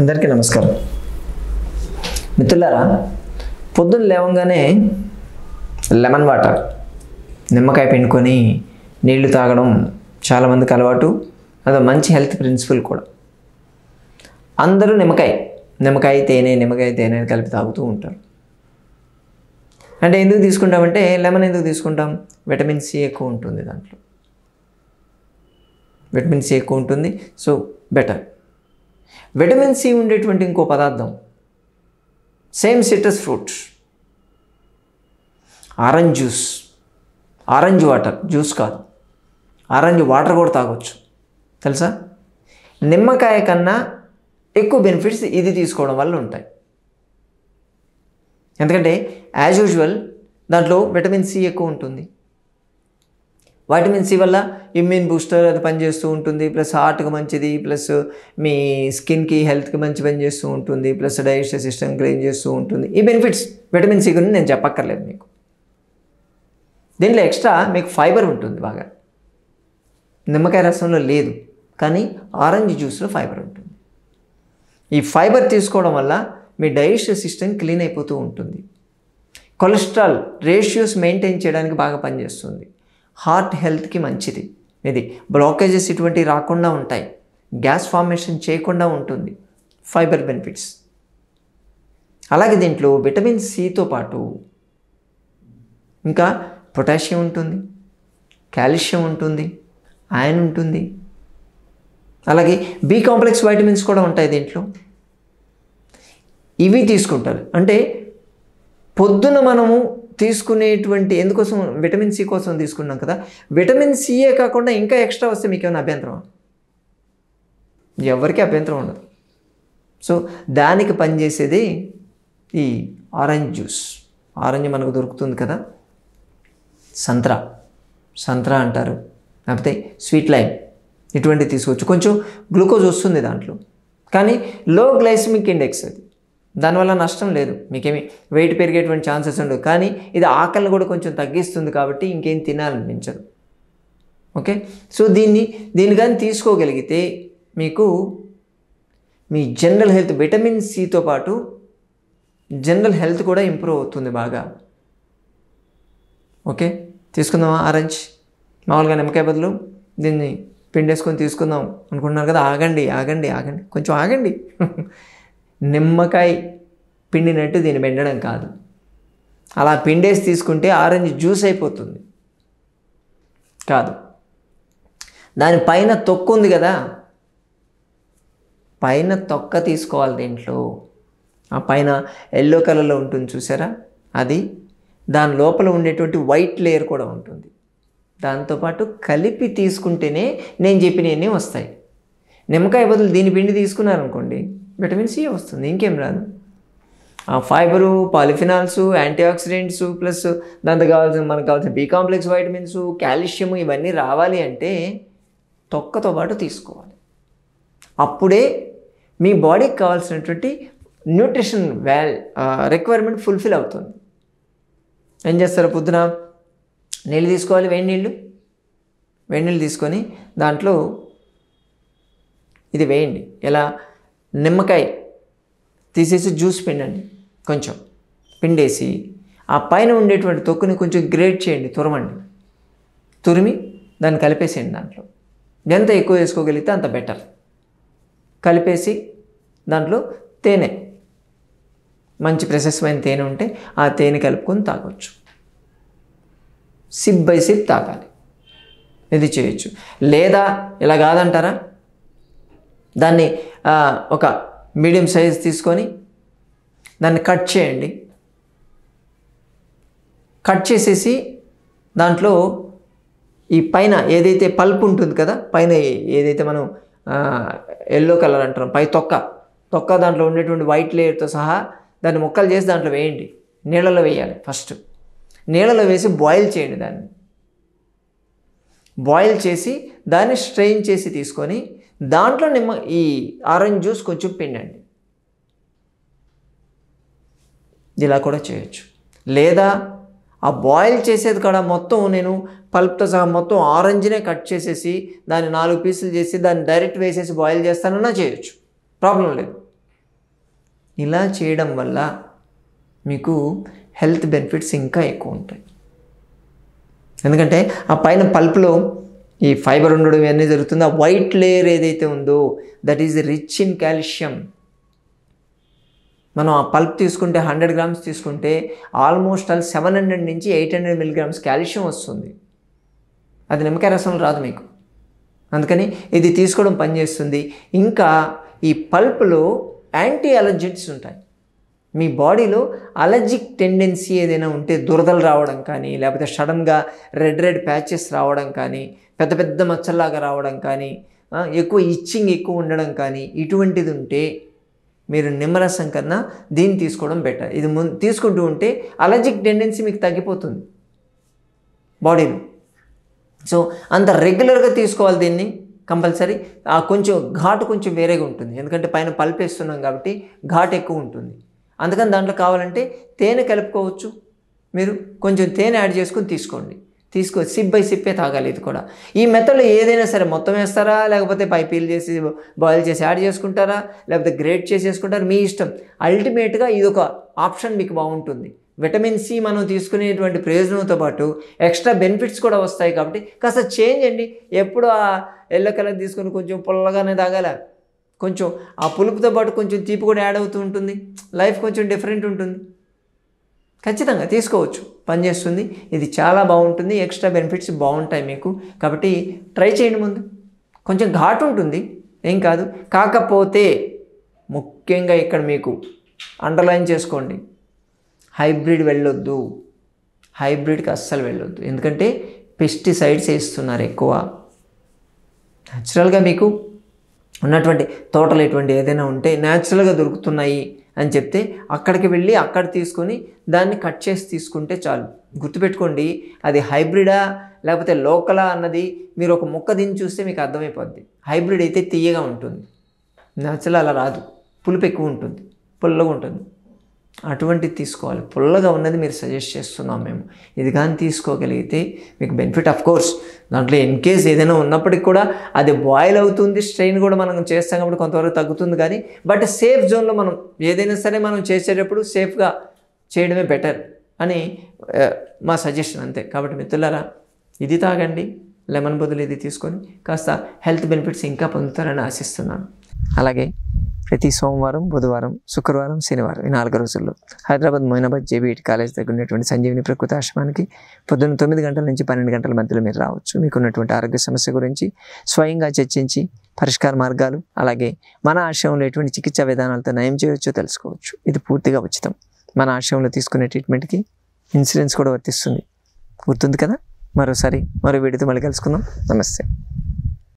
అందరికీ నమస్కారం మిత్రులారా పొద్దున్న లేవంగానే లెమన్ వాటర్ నిమ్మకాయ పిండుకొని నీళ్లు తాగడం చాలామందికి అలవాటు అదో మంచి హెల్త్ ప్రిన్సిపల్ కూడా అందరూ నిమ్మకాయ నిమ్మకాయ తేనె నిమ్మకాయ తేనె కలిపి తాగుతూ ఉంటారు అంటే ఎందుకు తీసుకుంటామంటే లెమన్ ఎందుకు తీసుకుంటాం విటమిన్ సి ఎక్కువ ఉంటుంది దాంట్లో విటమిన్ సి ఎక్కువ ఉంటుంది సో బెటర్ విటమిన్ సి ఉండేటువంటి ఇంకో పదార్థం same citrus fruit orange juice orange water juice కాదు ఆరెంజ్ వాటర్ కూడా తాగొచ్చు తెలుసా నిమ్మకాయ కన్నా ఎక్కువ బెనిఫిట్స్ ఇది తీసుకోవడం వల్ల ఉంటాయి ఎందుకంటే యాజ్ యూజువల్ దాంట్లో విటమిన్ సి ఎక్కువ ఉంటుంది వైటమిన్ సి వల్ల ఇమ్యూన్ బూస్టర్ అది పనిచేస్తూ ఉంటుంది ప్లస్ హార్ట్కి మంచిది ప్లస్ మీ స్కిన్కి హెల్త్కి మంచి పని చేస్తూ ఉంటుంది ప్లస్ డైజెస్టివ్ సిస్టమ్ క్లీన్ చేస్తూ ఉంటుంది ఈ బెనిఫిట్స్ విటమిన్ సి గురించి నేను చెప్పక్కర్లేదు మీకు దీంట్లో ఎక్స్ట్రా మీకు ఫైబర్ ఉంటుంది బాగా నిమ్మకాయ రసంలో లేదు కానీ ఆరెంజ్ జ్యూస్లో ఫైబర్ ఉంటుంది ఈ ఫైబర్ తీసుకోవడం వల్ల మీ డైజెస్టివ్ సిస్టమ్ క్లీన్ అయిపోతూ ఉంటుంది కొలెస్ట్రాల్ రేషియోస్ మెయింటైన్ చేయడానికి బాగా పనిచేస్తుంది హార్ట్ హెల్త్కి మంచిది ఇది బ్లాకేజెస్ ఇటువంటివి రాకుండా ఉంటాయి గ్యాస్ ఫార్మేషన్ చేయకుండా ఉంటుంది ఫైబర్ బెనిఫిట్స్ అలాగే దీంట్లో విటమిన్ సితో పాటు ఇంకా పొటాషియం ఉంటుంది కాల్షియం ఉంటుంది ఆయన్ ఉంటుంది అలాగే బి కాంప్లెక్స్ వైటమిన్స్ కూడా ఉంటాయి దీంట్లో ఇవి తీసుకుంటారు అంటే పొద్దున మనము తీసుకునేటువంటి ఎందుకోసం విటమిన్ సి కోసం తీసుకున్నాం కదా విటమిన్ సియే కాకుండా ఇంకా ఎక్స్ట్రా వస్తే మీకు ఏమైనా అభ్యంతరం ఎవరికి అభ్యంతరం ఉండదు సో దానికి పనిచేసేది ఈ ఆరెంజ్ జ్యూస్ ఆరెంజ్ మనకు దొరుకుతుంది కదా సంత్రా సంత్రా అంటారు లేకపోతే స్వీట్ లైమ్ ఇటువంటివి తీసుకోవచ్చు కొంచెం గ్లూకోజ్ వస్తుంది దాంట్లో కానీ లో గ్లైసిమిక్ ఇండెక్స్ అది దానివల్ల నష్టం లేదు మీకేమి వెయిట్ పెరిగేటువంటి ఛాన్సెస్ ఉండవు కానీ ఇది ఆకలిని కూడా కొంచెం తగ్గిస్తుంది కాబట్టి ఇంకేం తినాలనిపించదు ఓకే సో దీన్ని దీన్ని కానీ తీసుకోగలిగితే మీకు మీ జనరల్ హెల్త్ విటమిన్ సితో పాటు జనరల్ హెల్త్ కూడా ఇంప్రూవ్ అవుతుంది బాగా ఓకే తీసుకుందామా ఆరెంజ్ మామూలుగా నిమ్మకాయ బదులు దీన్ని పిండేసుకొని తీసుకుందాం అనుకుంటున్నారు కదా ఆగండి ఆగండి ఆగండి కొంచెం ఆగండి నిమ్మకాయ పిండినట్టు దీన్ని పిండడం కాదు అలా పిండేసి తీసుకుంటే ఆరెంజ్ జ్యూస్ అయిపోతుంది కాదు దానిపైన తొక్కు ఉంది కదా పైన తొక్క తీసుకోవాలి దీంట్లో ఆ పైన ఎల్లో కలర్లో ఉంటుంది చూసారా అది దాని లోపల ఉండేటువంటి వైట్ లేయర్ కూడా ఉంటుంది దాంతోపాటు కలిపి తీసుకుంటేనే నేను చెప్పినవన్నీ వస్తాయి నిమ్మకాయ బదులు దీని పిండి తీసుకున్నారనుకోండి విటమిన్ సి వస్తుంది ఇంకేం రాదు fibre polyphenols antioxidants plus దాంతో కావాల్సిన మనకు కావాల్సిన బీ కాంప్లెక్స్ వైటమిన్స్ కాల్షియం ఇవన్నీ రావాలి అంటే తొక్కతో పాటు తీసుకోవాలి అప్పుడే మీ బాడీకి కావాల్సినటువంటి న్యూట్రిషన్ వ్యాల్ రిక్వైర్మెంట్ ఫుల్ఫిల్ అవుతుంది ఏం చేస్తారు పొద్దున నీళ్ళు తీసుకోవాలి వేడి నీళ్ళు వేడి నీళ్ళు తీసుకొని దాంట్లో ఇది వేయండి ఎలా నిమ్మకాయ తీసేసి జ్యూస్ పిండండి కొంచెం పిండేసి ఆ పైన ఉండేటువంటి తొక్కుని కొంచెం గ్రేట్ చేయండి తురమండి తురిమి దాన్ని కలిపేసేయండి దాంట్లో ఎంత ఎక్కువ వేసుకోగలిగితే అంత బెటర్ కలిపేసి దాంట్లో తేనె మంచి ప్రశస్తమైన తేనె ఉంటే ఆ తేనె కలుపుకొని తాగొచ్చు సిప్ బై సిప్ తాగాలి ఇది చేయొచ్చు లేదా ఇలా కాదంటారా దాన్ని ఒక మీడియం సైజ్ తీసుకొని దాన్ని కట్ చేయండి కట్ చేసేసి దాంట్లో ఈ పైన ఏదైతే పల్ప్ ఉంటుంది కదా పైన ఏదైతే మనం ఎల్లో కలర్ అంటాం పై తొక్క తొక్క దాంట్లో ఉండేటువంటి వైట్ లేయర్తో సహా దాన్ని ముక్కలు చేసి దాంట్లో వేయండి నీళ్ళలో వేయాలి ఫస్ట్ నీళ్ళలో వేసి బాయిల్ చేయండి దాన్ని బాయిల్ చేసి దాన్ని స్ట్రెయిన్ చేసి తీసుకొని దాంట్లో నిమ్మ ఈ ఆరెంజ్ జ్యూస్ కొంచెం పిండండి ఇలా కూడా చేయొచ్చు లేదా ఆ బాయిల్ చేసేది కూడా మొత్తం నేను పల్ప్తో సహా మొత్తం ఆరెంజ్నే కట్ చేసేసి దాన్ని నాలుగు పీసులు చేసి దాన్ని డైరెక్ట్ వేసేసి బాయిల్ చేస్తానన్నా చేయొచ్చు ప్రాబ్లం లేదు ఇలా చేయడం వల్ల మీకు హెల్త్ బెనిఫిట్స్ ఇంకా ఎక్కువ ఉంటాయి ఎందుకంటే ఆ పైన పల్ప్లో ఈ ఫైబర్ ఉండడం ఇవన్నీ జరుగుతుందో ఆ వైట్ లేయర్ ఏదైతే ఉందో that is rich in calcium మనం ఆ పల్ప్ తీసుకుంటే హండ్రెడ్ గ్రామ్స్ తీసుకుంటే ఆల్మోస్ట్ ఆల్ సెవెన్ హండ్రెడ్ నుంచి ఎయిట్ హండ్రెడ్ మిలిగ్రామ్స్ కాల్షియం వస్తుంది అది నిమ్మకాయ రసం రాదు మీకు అందుకని ఇది తీసుకోవడం పనిచేస్తుంది ఇంకా ఈ పల్ప్లో యాంటీ అలర్జెంట్స్ ఉంటాయి మీ బాడీలో అలర్జిక్ టెండెన్సీ ఏదైనా ఉంటే దురదలు రావడం కానీ లేకపోతే సడన్గా రెడ్ రెడ్ ప్యాచెస్ రావడం కానీ పెద్ద పెద్ద మచ్చల్లాగా రావడం కానీ ఎక్కువ ఇచ్చింగ్ ఎక్కువ ఉండడం కానీ ఇటువంటిది ఉంటే మీరు నిమ్మరసం కన్నా దీన్ని తీసుకోవడం బెటర్ ఇది ము తీసుకుంటూ ఉంటే అలర్జిక్ టెండెన్సీ మీకు తగ్గిపోతుంది బాడీలో సో అంత రెగ్యులర్గా తీసుకోవాలి దీన్ని కంపల్సరీ ఆ కొంచెం ఘాటు కొంచెం వేరేగా ఉంటుంది ఎందుకంటే పైన పల్పేస్తున్నాం కాబట్టి ఘాట్ ఎక్కువ ఉంటుంది అందుకని దాంట్లో కావాలంటే తేనె కలుపుకోవచ్చు మీరు కొంచెం తేనె యాడ్ చేసుకొని తీసుకోండి తీసుకో సిప్ బై సిప్పే తాగాలి ఇది కూడా ఈ మెథడ్లో ఏదైనా సరే మొత్తం వేస్తారా లేకపోతే పై పీల్ చేసి బాయిల్ చేసి యాడ్ చేసుకుంటారా లేకపోతే గ్రేట్ చేసి చేసుకుంటారా మీ ఇష్టం అల్టిమేట్గా ఇది ఒక ఆప్షన్ మీకు బాగుంటుంది విటమిన్ సి మనం తీసుకునేటువంటి ప్రయోజనంతో పాటు ఎక్స్ట్రా బెనిఫిట్స్ కూడా వస్తాయి కాబట్టి కాస్త చేంజ్ అండి ఎప్పుడు ఆ ఎల్లో కలర్ తీసుకొని కొంచెం పుల్లగానే తాగాల కొంచెం ఆ పులుపుతో పాటు కొంచెం తీపి కూడా యాడ్ అవుతూ ఉంటుంది లైఫ్ కొంచెం డిఫరెంట్ ఉంటుంది ఖచ్చితంగా తీసుకోవచ్చు పనిచేస్తుంది ఇది చాలా బాగుంటుంది ఎక్స్ట్రా బెనిఫిట్స్ బాగుంటాయి మీకు కాబట్టి ట్రై చేయండి ముందు కొంచెం ఘాటు ఉంటుంది ఏం కాదు కాకపోతే ముఖ్యంగా ఇక్కడ మీకు అండర్లైన్ చేసుకోండి హైబ్రిడ్ వెళ్ళొద్దు హైబ్రిడ్కి అస్సలు వెళ్ళొద్దు ఎందుకంటే పెస్టిసైడ్స్ వేస్తున్నారు ఎక్కువ న్యాచురల్గా మీకు ఉన్నటువంటి తోటలు ఇటువంటి ఏదైనా ఉంటే న్యాచురల్గా దొరుకుతున్నాయి అని చెప్తే అక్కడికి వెళ్ళి అక్కడ తీసుకొని దాన్ని కట్ చేసి తీసుకుంటే చాలు గుర్తుపెట్టుకోండి అది హైబ్రిడా లేకపోతే లోకలా అన్నది మీరు ఒక మొక్క దీన్ని చూస్తే మీకు అర్థమైపోద్ది హైబ్రిడ్ అయితే తీయగా ఉంటుంది న్యాచురల్ అలా రాదు పులుపు ఎక్కువ ఉంటుంది పుల్లగా ఉంటుంది అటువంటిది తీసుకోవాలి పుల్లగా ఉన్నది మీరు సజెస్ట్ చేస్తున్నాం మేము ఇది కానీ తీసుకోగలిగితే మీకు బెనిఫిట్ ఆఫ్ కోర్స్ దాంట్లో ఇన్ కేస్ ఏదైనా ఉన్నప్పటికి కూడా అది బాయిల్ అవుతుంది స్ట్రెయిన్ కూడా మనం చేస్తాం కాబట్టి కొంతవరకు తగ్గుతుంది కానీ బట్ సేఫ్ జోన్లో మనం ఏదైనా సరే మనం చేసేటప్పుడు సేఫ్గా చేయడమే బెటర్ అని uh, మా సజెషన్ అంతే కాబట్టి మిత్రులారా ఇది తాగండి లెమన్ బదులు ఇది తీసుకొని కాస్త హెల్త్ బెనిఫిట్స్ ఇంకా పొందుతారని ఆశిస్తున్నాను అలాగే ప్రతి సోమవారం బుధవారం శుక్రవారం శనివారం ఈ నాలుగు రోజుల్లో హైదరాబాద్ మొయినాబాద్ జేబీఎట్ కాలేజ్ దగ్గర ఉన్నటువంటి సంజీవిని ప్రకృతి ఆశ్రమానికి పొద్దున్న తొమ్మిది గంటల నుంచి పన్నెండు గంటల మధ్యలో మీరు రావచ్చు మీకున్నటువంటి ఆరోగ్య సమస్య గురించి స్వయంగా చర్చించి పరిష్కార మార్గాలు అలాగే మన ఆశయంలో ఎటువంటి చికిత్సా విధానాలతో నయం చేయవచ్చో తెలుసుకోవచ్చు ఇది పూర్తిగా ఉచితం మన ఆశయంలో తీసుకునే ట్రీట్మెంట్కి ఇన్సూరెన్స్ కూడా వర్తిస్తుంది గుర్తుంది కదా మరోసారి మరో వీడితో మళ్ళీ కలుసుకుందాం నమస్తే